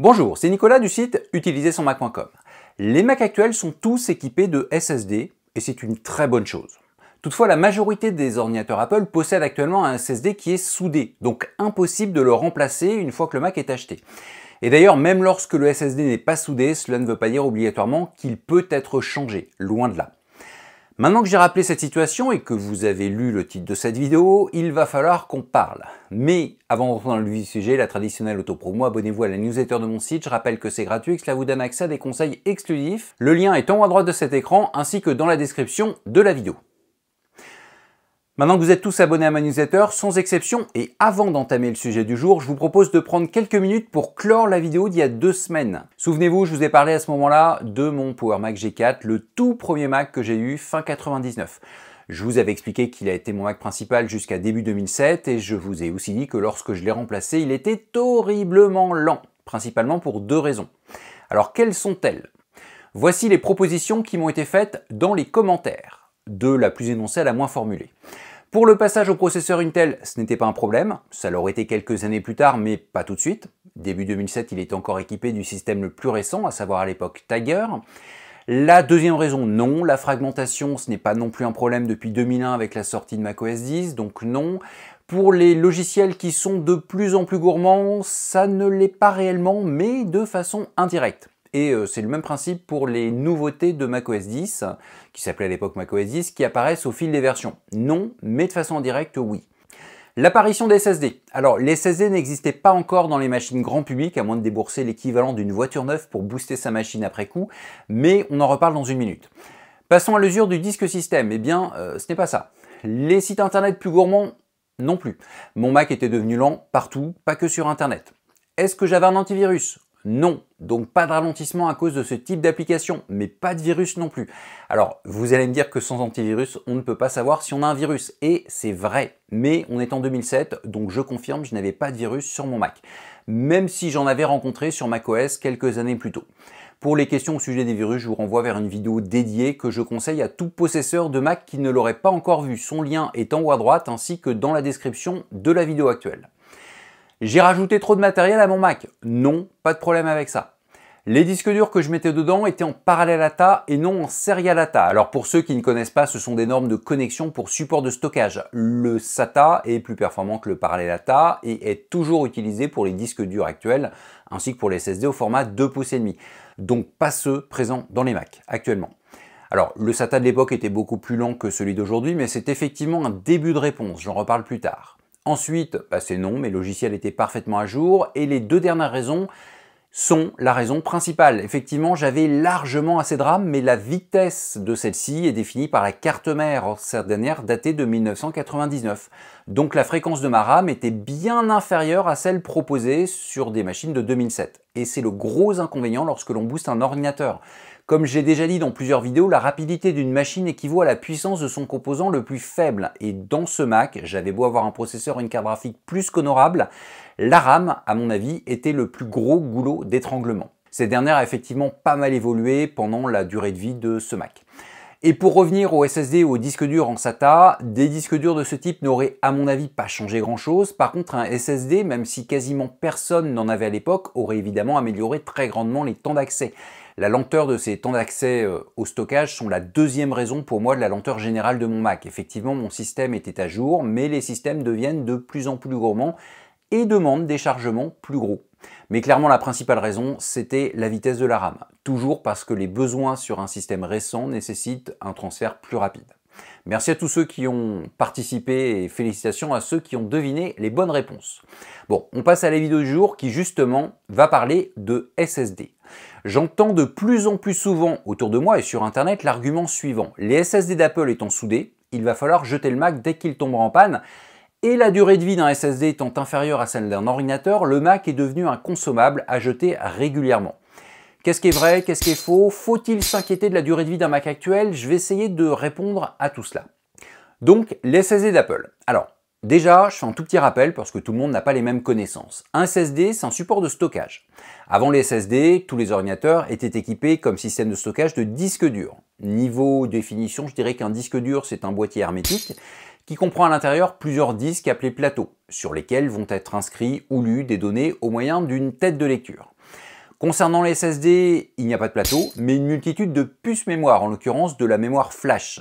Bonjour, c'est Nicolas du site utiliser son Mac.com. Les Macs actuels sont tous équipés de SSD et c'est une très bonne chose. Toutefois, la majorité des ordinateurs Apple possèdent actuellement un SSD qui est soudé, donc impossible de le remplacer une fois que le Mac est acheté. Et d'ailleurs, même lorsque le SSD n'est pas soudé, cela ne veut pas dire obligatoirement qu'il peut être changé, loin de là. Maintenant que j'ai rappelé cette situation et que vous avez lu le titre de cette vidéo, il va falloir qu'on parle. Mais avant de dans le sujet, la traditionnelle autopromo, abonnez-vous à la newsletter de mon site, je rappelle que c'est gratuit, que cela vous donne accès à des conseils exclusifs. Le lien est en haut à droite de cet écran ainsi que dans la description de la vidéo. Maintenant que vous êtes tous abonnés à ma newsletter, sans exception, et avant d'entamer le sujet du jour, je vous propose de prendre quelques minutes pour clore la vidéo d'il y a deux semaines. Souvenez-vous, je vous ai parlé à ce moment-là de mon Power Mac G4, le tout premier Mac que j'ai eu fin 99. Je vous avais expliqué qu'il a été mon Mac principal jusqu'à début 2007 et je vous ai aussi dit que lorsque je l'ai remplacé, il était horriblement lent, principalement pour deux raisons. Alors quelles sont-elles Voici les propositions qui m'ont été faites dans les commentaires de la plus énoncée à la moins formulée. Pour le passage au processeur Intel, ce n'était pas un problème, ça l'aurait été quelques années plus tard, mais pas tout de suite. Début 2007, il était encore équipé du système le plus récent, à savoir à l'époque Tiger. La deuxième raison, non. La fragmentation, ce n'est pas non plus un problème depuis 2001 avec la sortie de macOS 10, donc non. Pour les logiciels qui sont de plus en plus gourmands, ça ne l'est pas réellement, mais de façon indirecte. Et euh, c'est le même principe pour les nouveautés de macOS 10, qui s'appelait à l'époque macOS 10, qui apparaissent au fil des versions. Non, mais de façon directe, oui. L'apparition des SSD. Alors, les SSD n'existaient pas encore dans les machines grand public, à moins de débourser l'équivalent d'une voiture neuve pour booster sa machine après coup, mais on en reparle dans une minute. Passons à l'usure du disque système. Eh bien, euh, ce n'est pas ça. Les sites internet plus gourmands, non plus. Mon Mac était devenu lent partout, pas que sur internet. Est-ce que j'avais un antivirus non. Donc pas de ralentissement à cause de ce type d'application, mais pas de virus non plus. Alors vous allez me dire que sans antivirus, on ne peut pas savoir si on a un virus. Et c'est vrai. Mais on est en 2007, donc je confirme, je n'avais pas de virus sur mon Mac. Même si j'en avais rencontré sur macOS quelques années plus tôt. Pour les questions au sujet des virus, je vous renvoie vers une vidéo dédiée que je conseille à tout possesseur de Mac qui ne l'aurait pas encore vue. Son lien est en haut à droite ainsi que dans la description de la vidéo actuelle. J'ai rajouté trop de matériel à mon Mac. Non, pas de problème avec ça. Les disques durs que je mettais dedans étaient en parallèle ATA et non en serial ATA. Alors pour ceux qui ne connaissent pas, ce sont des normes de connexion pour support de stockage. Le SATA est plus performant que le parallèle ATA et est toujours utilisé pour les disques durs actuels ainsi que pour les SSD au format 2 pouces et demi. Donc pas ceux présents dans les Mac actuellement. Alors, le SATA de l'époque était beaucoup plus lent que celui d'aujourd'hui, mais c'est effectivement un début de réponse, j'en reparle plus tard. Ensuite, bah, c'est non, mes logiciels étaient parfaitement à jour. Et les deux dernières raisons sont la raison principale. Effectivement, j'avais largement assez de RAM, mais la vitesse de celle-ci est définie par la carte mère. cette dernière datée de 1999. Donc la fréquence de ma RAM était bien inférieure à celle proposée sur des machines de 2007. Et c'est le gros inconvénient lorsque l'on booste un ordinateur. Comme j'ai déjà dit dans plusieurs vidéos, la rapidité d'une machine équivaut à la puissance de son composant le plus faible. Et dans ce Mac, j'avais beau avoir un processeur et une carte graphique plus qu'honorable, la RAM, à mon avis, était le plus gros goulot d'étranglement. Cette dernière a effectivement pas mal évolué pendant la durée de vie de ce Mac. Et pour revenir au SSD ou au disque dur en SATA, des disques durs de ce type n'auraient à mon avis pas changé grand chose. Par contre, un SSD, même si quasiment personne n'en avait à l'époque, aurait évidemment amélioré très grandement les temps d'accès. La lenteur de ces temps d'accès euh, au stockage sont la deuxième raison pour moi de la lenteur générale de mon Mac. Effectivement, mon système était à jour, mais les systèmes deviennent de plus en plus gourmands et demandent des chargements plus gros. Mais clairement, la principale raison, c'était la vitesse de la RAM. Toujours parce que les besoins sur un système récent nécessitent un transfert plus rapide. Merci à tous ceux qui ont participé et félicitations à ceux qui ont deviné les bonnes réponses. Bon, on passe à la vidéo du jour qui justement va parler de SSD. J'entends de plus en plus souvent autour de moi et sur internet l'argument suivant. Les SSD d'Apple étant soudés, il va falloir jeter le Mac dès qu'il tombera en panne et la durée de vie d'un SSD étant inférieure à celle d'un ordinateur, le Mac est devenu un consommable à jeter régulièrement. Qu'est-ce qui est vrai Qu'est-ce qui est faux Faut-il s'inquiéter de la durée de vie d'un Mac actuel Je vais essayer de répondre à tout cela. Donc, les SSD d'Apple. Alors, Déjà, je fais un tout petit rappel parce que tout le monde n'a pas les mêmes connaissances. Un SSD, c'est un support de stockage. Avant les SSD, tous les ordinateurs étaient équipés comme système de stockage de disques durs. Niveau définition, je dirais qu'un disque dur, c'est un boîtier hermétique qui comprend à l'intérieur plusieurs disques appelés plateaux, sur lesquels vont être inscrits ou lus des données au moyen d'une tête de lecture. Concernant les SSD, il n'y a pas de plateau, mais une multitude de puces mémoire, en l'occurrence de la mémoire flash.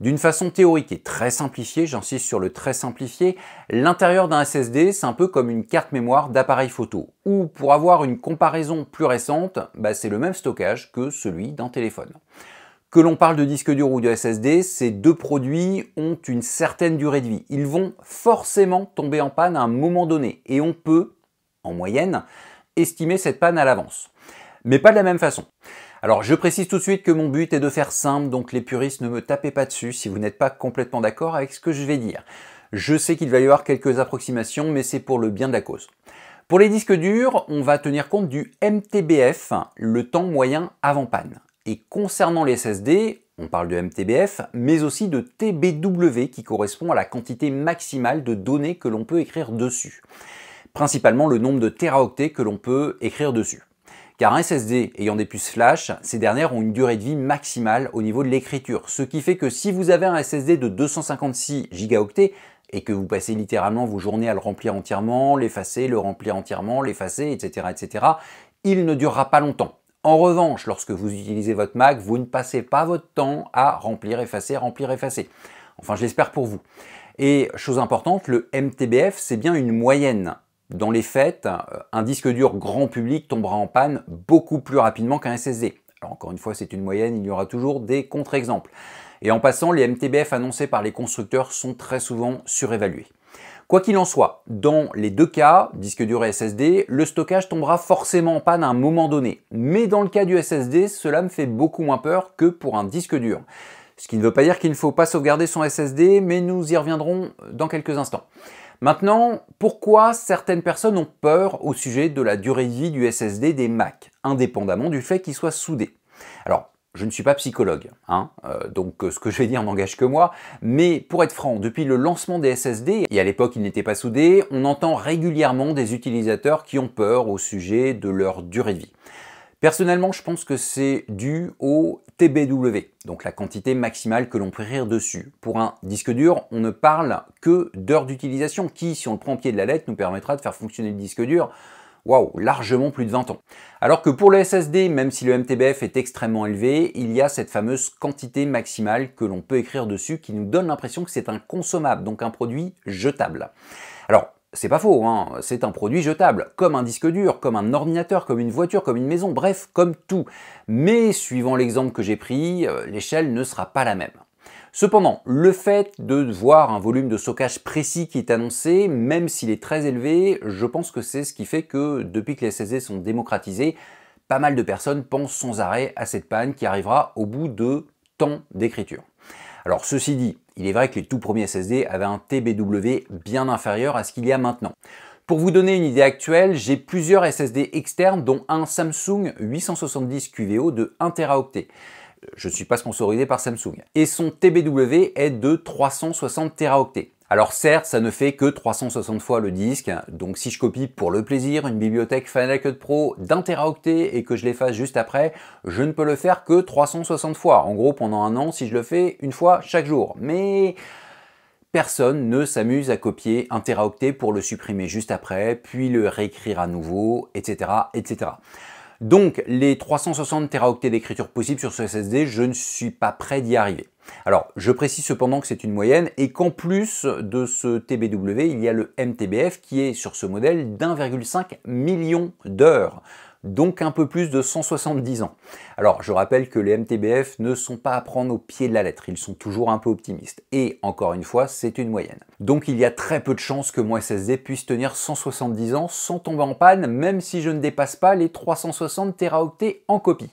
D'une façon théorique et très simplifiée, j'insiste sur le très simplifié, l'intérieur d'un SSD, c'est un peu comme une carte mémoire d'appareil photo. Ou pour avoir une comparaison plus récente, bah, c'est le même stockage que celui d'un téléphone. Que l'on parle de disque dur ou de SSD, ces deux produits ont une certaine durée de vie. Ils vont forcément tomber en panne à un moment donné et on peut, en moyenne, estimer cette panne à l'avance. Mais pas de la même façon. Alors je précise tout de suite que mon but est de faire simple, donc les puristes ne me tapez pas dessus si vous n'êtes pas complètement d'accord avec ce que je vais dire. Je sais qu'il va y avoir quelques approximations, mais c'est pour le bien de la cause. Pour les disques durs, on va tenir compte du MTBF, le temps moyen avant panne. Et concernant les SSD, on parle de MTBF, mais aussi de TBW qui correspond à la quantité maximale de données que l'on peut écrire dessus principalement le nombre de teraoctets que l'on peut écrire dessus. Car un SSD ayant des puces flash, ces dernières ont une durée de vie maximale au niveau de l'écriture, ce qui fait que si vous avez un SSD de 256 gigaoctets, et que vous passez littéralement vos journées à le remplir entièrement, l'effacer, le remplir entièrement, l'effacer, etc., etc., il ne durera pas longtemps. En revanche, lorsque vous utilisez votre Mac, vous ne passez pas votre temps à remplir, effacer, remplir, effacer. Enfin, je l'espère pour vous. Et chose importante, le MTBF, c'est bien une moyenne dans les faits, un disque dur grand public tombera en panne beaucoup plus rapidement qu'un SSD. Alors encore une fois, c'est une moyenne, il y aura toujours des contre-exemples. Et en passant, les MTBF annoncés par les constructeurs sont très souvent surévalués. Quoi qu'il en soit, dans les deux cas, disque dur et SSD, le stockage tombera forcément en panne à un moment donné. Mais dans le cas du SSD, cela me fait beaucoup moins peur que pour un disque dur. Ce qui ne veut pas dire qu'il ne faut pas sauvegarder son SSD, mais nous y reviendrons dans quelques instants. Maintenant, pourquoi certaines personnes ont peur au sujet de la durée de vie du SSD des Mac, indépendamment du fait qu'il soit soudé Alors, je ne suis pas psychologue, hein, euh, donc euh, ce que je vais dire n'engage que moi, mais pour être franc, depuis le lancement des SSD, et à l'époque ils n'étaient pas soudés, on entend régulièrement des utilisateurs qui ont peur au sujet de leur durée de vie. Personnellement, je pense que c'est dû au TBW, donc la quantité maximale que l'on peut écrire dessus. Pour un disque dur, on ne parle que d'heures d'utilisation qui, si on le prend au pied de la lettre, nous permettra de faire fonctionner le disque dur waouh, largement plus de 20 ans. Alors que pour le SSD, même si le MTBF est extrêmement élevé, il y a cette fameuse quantité maximale que l'on peut écrire dessus qui nous donne l'impression que c'est un consommable, donc un produit jetable. Alors, c'est pas faux, hein. c'est un produit jetable, comme un disque dur, comme un ordinateur, comme une voiture, comme une maison, bref, comme tout. Mais suivant l'exemple que j'ai pris, euh, l'échelle ne sera pas la même. Cependant, le fait de voir un volume de stockage précis qui est annoncé, même s'il est très élevé, je pense que c'est ce qui fait que depuis que les SSD sont démocratisés, pas mal de personnes pensent sans arrêt à cette panne qui arrivera au bout de temps d'écriture. Alors ceci dit, il est vrai que les tout premiers SSD avaient un TBW bien inférieur à ce qu'il y a maintenant. Pour vous donner une idée actuelle, j'ai plusieurs SSD externes dont un Samsung 870 QVO de 1 Teraoctet. Je ne suis pas sponsorisé par Samsung. Et son TBW est de 360 Teraoctets. Alors certes, ça ne fait que 360 fois le disque, donc si je copie pour le plaisir une bibliothèque Final Cut Pro d'un teraoctet et que je l'efface juste après, je ne peux le faire que 360 fois. En gros, pendant un an, si je le fais une fois chaque jour. Mais personne ne s'amuse à copier un teraoctet pour le supprimer juste après, puis le réécrire à nouveau, etc. etc. Donc les 360 teraoctets d'écriture possible sur ce SSD, je ne suis pas prêt d'y arriver. Alors, je précise cependant que c'est une moyenne et qu'en plus de ce TBW, il y a le MTBF qui est sur ce modèle d'1,5 million d'heures donc un peu plus de 170 ans. Alors je rappelle que les MTBF ne sont pas à prendre au pied de la lettre, ils sont toujours un peu optimistes. Et encore une fois, c'est une moyenne. Donc il y a très peu de chances que mon SSD puisse tenir 170 ans sans tomber en panne, même si je ne dépasse pas les 360 teraoctets en copie.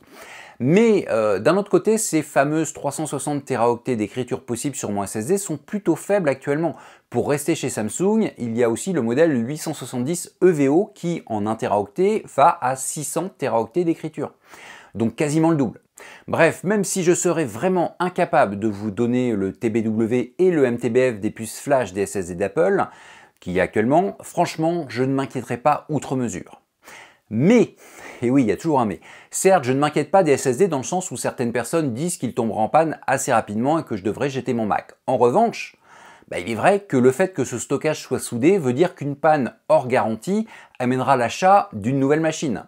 Mais euh, d'un autre côté, ces fameuses 360 teraoctets d'écriture possible sur mon SSD sont plutôt faibles actuellement. Pour rester chez Samsung, il y a aussi le modèle 870 EVO qui, en 1 teraoctet, va à 600 teraoctets d'écriture. Donc quasiment le double. Bref, même si je serais vraiment incapable de vous donner le TBW et le MTBF des puces flash des SSD d'Apple, qui actuellement, franchement, je ne m'inquiéterai pas outre mesure. Mais, et oui, il y a toujours un mais, certes, je ne m'inquiète pas des SSD dans le sens où certaines personnes disent qu'ils tomberont en panne assez rapidement et que je devrais jeter mon Mac. En revanche, bah, il est vrai que le fait que ce stockage soit soudé veut dire qu'une panne hors garantie amènera l'achat d'une nouvelle machine.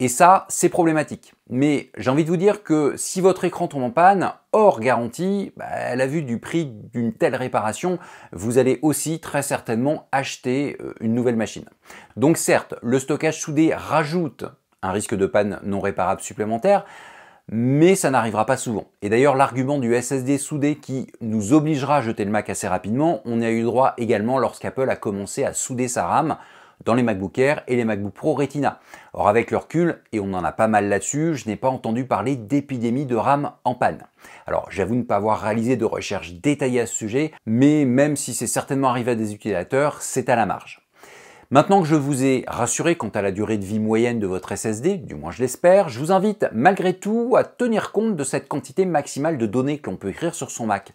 Et ça, c'est problématique. Mais j'ai envie de vous dire que si votre écran tombe en panne, hors garantie, bah, à la vue du prix d'une telle réparation, vous allez aussi très certainement acheter euh, une nouvelle machine. Donc certes, le stockage soudé rajoute un risque de panne non réparable supplémentaire, mais ça n'arrivera pas souvent. Et d'ailleurs, l'argument du SSD soudé qui nous obligera à jeter le Mac assez rapidement, on a eu droit également lorsqu'Apple a commencé à souder sa RAM dans les MacBook Air et les MacBook Pro Retina. Or avec le recul, et on en a pas mal là-dessus, je n'ai pas entendu parler d'épidémie de RAM en panne. Alors j'avoue ne pas avoir réalisé de recherche détaillée à ce sujet, mais même si c'est certainement arrivé à des utilisateurs, c'est à la marge. Maintenant que je vous ai rassuré quant à la durée de vie moyenne de votre SSD, du moins je l'espère, je vous invite malgré tout à tenir compte de cette quantité maximale de données qu'on peut écrire sur son Mac,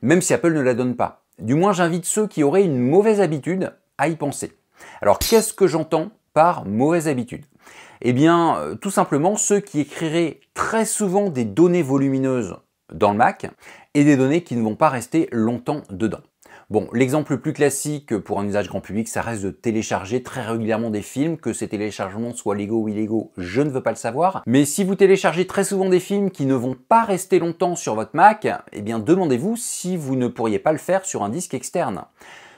même si Apple ne la donne pas. Du moins j'invite ceux qui auraient une mauvaise habitude à y penser. Alors qu'est-ce que j'entends par mauvaise habitude Eh bien, euh, tout simplement ceux qui écriraient très souvent des données volumineuses dans le Mac et des données qui ne vont pas rester longtemps dedans. Bon, l'exemple le plus classique pour un usage grand public, ça reste de télécharger très régulièrement des films, que ces téléchargements soient légaux ou illégaux, je ne veux pas le savoir. Mais si vous téléchargez très souvent des films qui ne vont pas rester longtemps sur votre Mac, eh bien demandez-vous si vous ne pourriez pas le faire sur un disque externe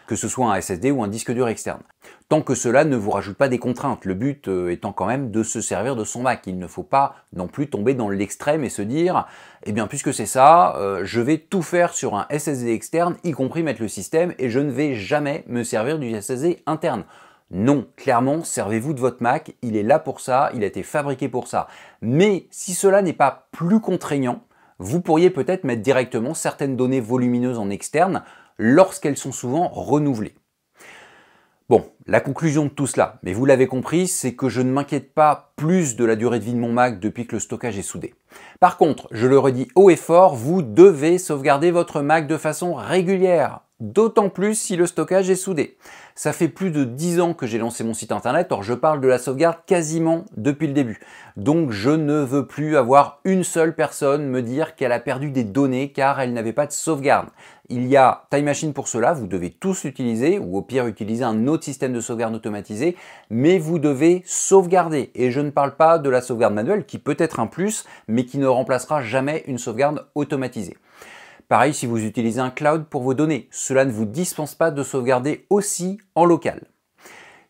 que ce soit un SSD ou un disque dur externe. Tant que cela ne vous rajoute pas des contraintes, le but euh, étant quand même de se servir de son Mac. Il ne faut pas non plus tomber dans l'extrême et se dire « Eh bien, puisque c'est ça, euh, je vais tout faire sur un SSD externe, y compris mettre le système, et je ne vais jamais me servir du SSD interne. » Non, clairement, servez-vous de votre Mac, il est là pour ça, il a été fabriqué pour ça. Mais si cela n'est pas plus contraignant, vous pourriez peut-être mettre directement certaines données volumineuses en externe lorsqu'elles sont souvent renouvelées. Bon, la conclusion de tout cela, mais vous l'avez compris, c'est que je ne m'inquiète pas plus de la durée de vie de mon Mac depuis que le stockage est soudé. Par contre, je le redis haut et fort, vous devez sauvegarder votre Mac de façon régulière d'autant plus si le stockage est soudé. Ça fait plus de 10 ans que j'ai lancé mon site internet, or je parle de la sauvegarde quasiment depuis le début. Donc je ne veux plus avoir une seule personne me dire qu'elle a perdu des données car elle n'avait pas de sauvegarde. Il y a Time Machine pour cela, vous devez tous l'utiliser, ou au pire utiliser un autre système de sauvegarde automatisé, mais vous devez sauvegarder. Et je ne parle pas de la sauvegarde manuelle, qui peut être un plus, mais qui ne remplacera jamais une sauvegarde automatisée. Pareil si vous utilisez un cloud pour vos données, cela ne vous dispense pas de sauvegarder aussi en local.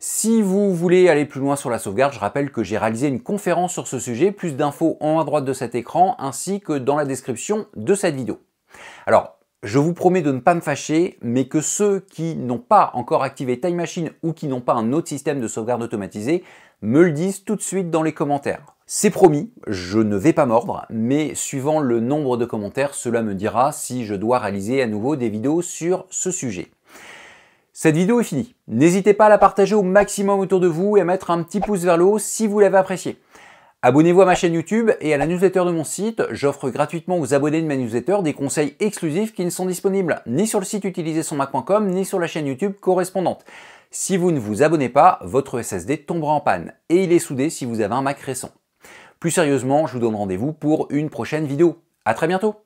Si vous voulez aller plus loin sur la sauvegarde, je rappelle que j'ai réalisé une conférence sur ce sujet, plus d'infos en haut à droite de cet écran ainsi que dans la description de cette vidéo. Alors, je vous promets de ne pas me fâcher, mais que ceux qui n'ont pas encore activé Time Machine ou qui n'ont pas un autre système de sauvegarde automatisé me le disent tout de suite dans les commentaires. C'est promis, je ne vais pas mordre, mais suivant le nombre de commentaires, cela me dira si je dois réaliser à nouveau des vidéos sur ce sujet. Cette vidéo est finie. N'hésitez pas à la partager au maximum autour de vous et à mettre un petit pouce vers le haut si vous l'avez appréciée. Abonnez-vous à ma chaîne YouTube et à la newsletter de mon site. J'offre gratuitement aux abonnés de ma newsletter des conseils exclusifs qui ne sont disponibles ni sur le site mac.com, ni sur la chaîne YouTube correspondante. Si vous ne vous abonnez pas, votre SSD tombera en panne et il est soudé si vous avez un Mac récent. Plus sérieusement, je vous donne rendez-vous pour une prochaine vidéo. À très bientôt